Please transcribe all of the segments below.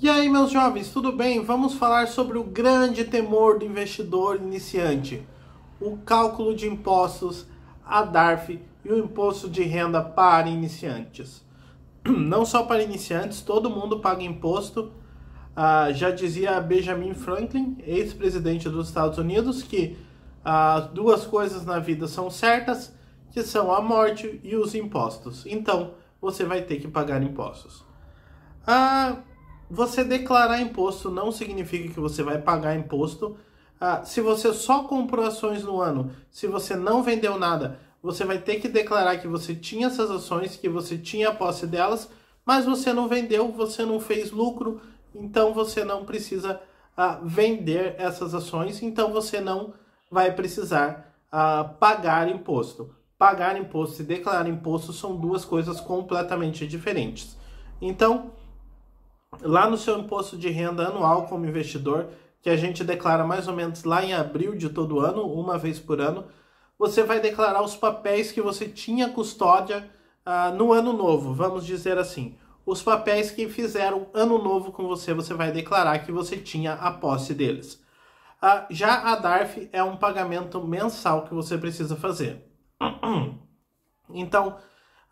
E aí, meus jovens, tudo bem? Vamos falar sobre o grande temor do investidor iniciante: o cálculo de impostos, a DARF e o imposto de renda para iniciantes. Não só para iniciantes, todo mundo paga imposto. Ah, já dizia Benjamin Franklin, ex-presidente dos Estados Unidos, que ah, duas coisas na vida são certas, que são a morte e os impostos. Então, você vai ter que pagar impostos. Ah, você declarar imposto não significa que você vai pagar imposto. Ah, se você só comprou ações no ano, se você não vendeu nada, você vai ter que declarar que você tinha essas ações, que você tinha posse delas, mas você não vendeu, você não fez lucro, então você não precisa ah, vender essas ações, então você não vai precisar ah, pagar imposto. Pagar imposto e declarar imposto são duas coisas completamente diferentes. Então, lá no seu imposto de renda anual como investidor, que a gente declara mais ou menos lá em abril de todo ano, uma vez por ano, você vai declarar os papéis que você tinha custódia ah, no ano novo, vamos dizer assim. Os papéis que fizeram ano novo com você, você vai declarar que você tinha a posse deles. Ah, já a DARF é um pagamento mensal que você precisa fazer. Então,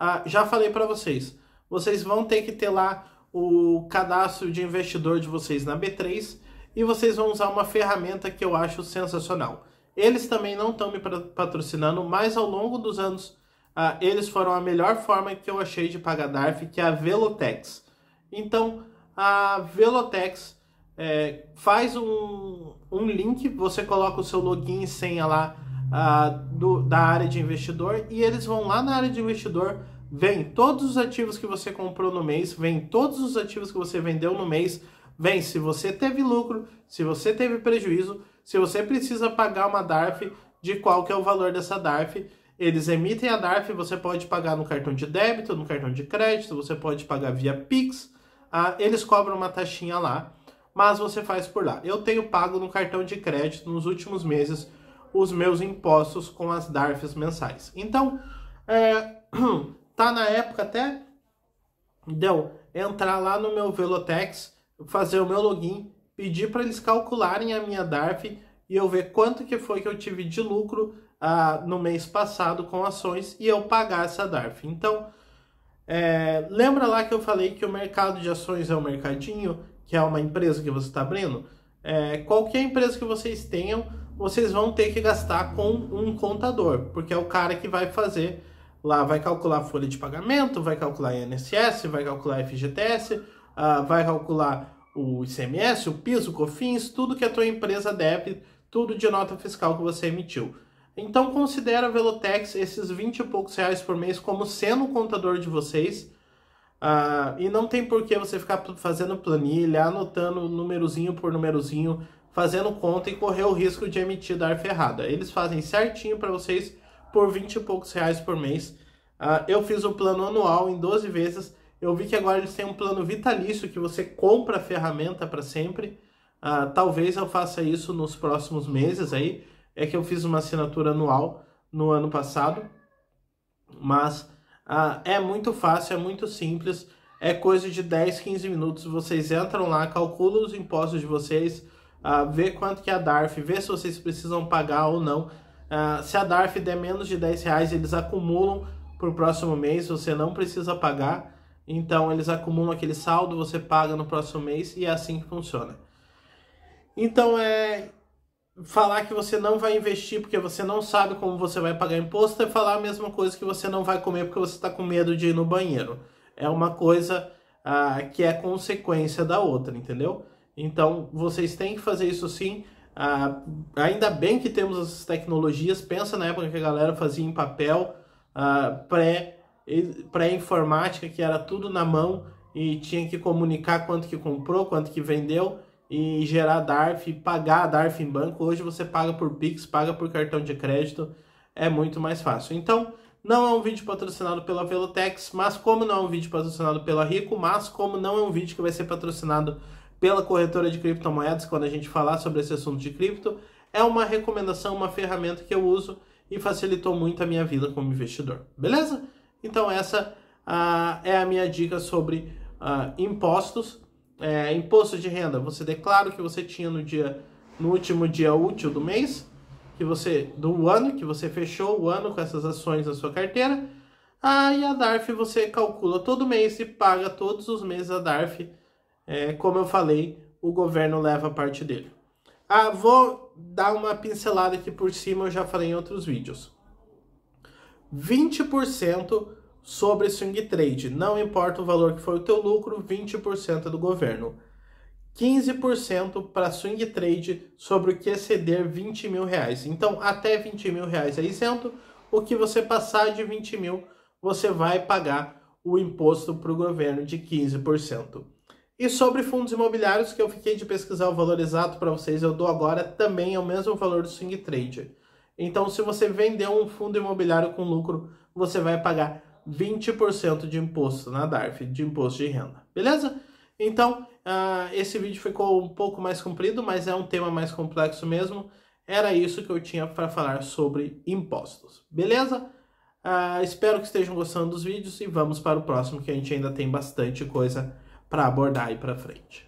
ah, já falei para vocês, vocês vão ter que ter lá o cadastro de investidor de vocês na B3 e vocês vão usar uma ferramenta que eu acho sensacional. Eles também não estão me patrocinando, mas ao longo dos anos uh, eles foram a melhor forma que eu achei de pagar DARF, que é a Velotex. Então, a Velotex é, faz um, um link, você coloca o seu login e senha lá uh, do, da área de investidor e eles vão lá na área de investidor Vem todos os ativos que você comprou no mês, vem todos os ativos que você vendeu no mês, vem se você teve lucro, se você teve prejuízo, se você precisa pagar uma DARF, de qual que é o valor dessa DARF. Eles emitem a DARF, você pode pagar no cartão de débito, no cartão de crédito, você pode pagar via Pix. Ah, eles cobram uma taxinha lá, mas você faz por lá. Eu tenho pago no cartão de crédito nos últimos meses os meus impostos com as DARFs mensais. Então, é, Tá na época até de eu entrar lá no meu Velotex, fazer o meu login, pedir para eles calcularem a minha DARF e eu ver quanto que foi que eu tive de lucro a ah, no mês passado com ações e eu pagar essa DARF. Então, é, lembra lá que eu falei que o mercado de ações é um mercadinho, que é uma empresa que você está abrindo? É, qualquer empresa que vocês tenham, vocês vão ter que gastar com um contador, porque é o cara que vai fazer Lá vai calcular folha de pagamento, vai calcular INSS, vai calcular FGTS, uh, ah, vai calcular o ICMS, o PIS, o COFINS, tudo que a tua empresa deve, tudo de nota fiscal que você emitiu. Então considera a Velotex esses 20 e poucos reais por mês como sendo o contador de vocês. Uh, e não tem por que você ficar fazendo planilha, anotando númerozinho por númerozinho, fazendo conta e correr o risco de emitir dar ferrada. Eles fazem certinho para vocês por 20 e poucos reais por mês. Uh, eu fiz o plano anual em 12 vezes. Eu vi que agora eles têm um plano vitalício que você compra a ferramenta para sempre. Uh, talvez eu faça isso nos próximos meses aí. É que eu fiz uma assinatura anual no ano passado. Mas uh, é muito fácil, é muito simples. É coisa de 10, 15 minutos. Vocês entram lá, calculam os impostos de vocês, uh, vê quanto que é a DARF, vê se vocês precisam pagar ou não. Ah, se a DARF der menos de 10 reais, eles acumulam para o próximo mês, você não precisa pagar. Então eles acumulam aquele saldo, você paga no próximo mês e é assim que funciona. Então é falar que você não vai investir porque você não sabe como você vai pagar imposto é falar a mesma coisa que você não vai comer porque você está com medo de ir no banheiro. É uma coisa ah, que é consequência da outra, entendeu? Então vocês têm que fazer isso sim. Ah, ainda bem que temos essas tecnologias. Pensa na época que a galera fazia em papel, ah, pré, pré-informática, que era tudo na mão e tinha que comunicar quanto que comprou, quanto que vendeu e gerar DARF, pagar a DARF em banco. Hoje você paga por Pix, paga por cartão de crédito, é muito mais fácil. Então, não é um vídeo patrocinado pela Velotex, mas como não é um vídeo patrocinado pela Rico, mas como não é um vídeo que vai ser patrocinado pela corretora de criptomoedas, quando a gente falar sobre esse assunto de cripto, é uma recomendação, uma ferramenta que eu uso e facilitou muito a minha vida como investidor. Beleza? Então essa ah, é a minha dica sobre ah, impostos. É, imposto de renda, você declara o que você tinha no dia no último dia útil do mês, que você do ano que você fechou o ano com essas ações na sua carteira. Ah, e a DARF você calcula todo mês e paga todos os meses a DARF é, como eu falei, o governo leva parte dele. Ah, vou dar uma pincelada aqui por cima, eu já falei em outros vídeos. 20% sobre swing trade, não importa o valor que foi o teu lucro, 20% é do governo. 15% para swing trade sobre o que exceder é 20 mil reais. Então, até 20 mil reais é isento. O que você passar de 20 mil, você vai pagar o imposto para o governo de 15%. E sobre fundos imobiliários, que eu fiquei de pesquisar o valor exato para vocês, eu dou agora também é o mesmo valor do swing trade. Então, se você vender um fundo imobiliário com lucro, você vai pagar 20% de imposto na DARF, de imposto de renda. Beleza? Então, uh, esse vídeo ficou um pouco mais comprido, mas é um tema mais complexo mesmo. Era isso que eu tinha para falar sobre impostos. Beleza? Uh, espero que estejam gostando dos vídeos e vamos para o próximo, que a gente ainda tem bastante coisa para abordar aí para frente.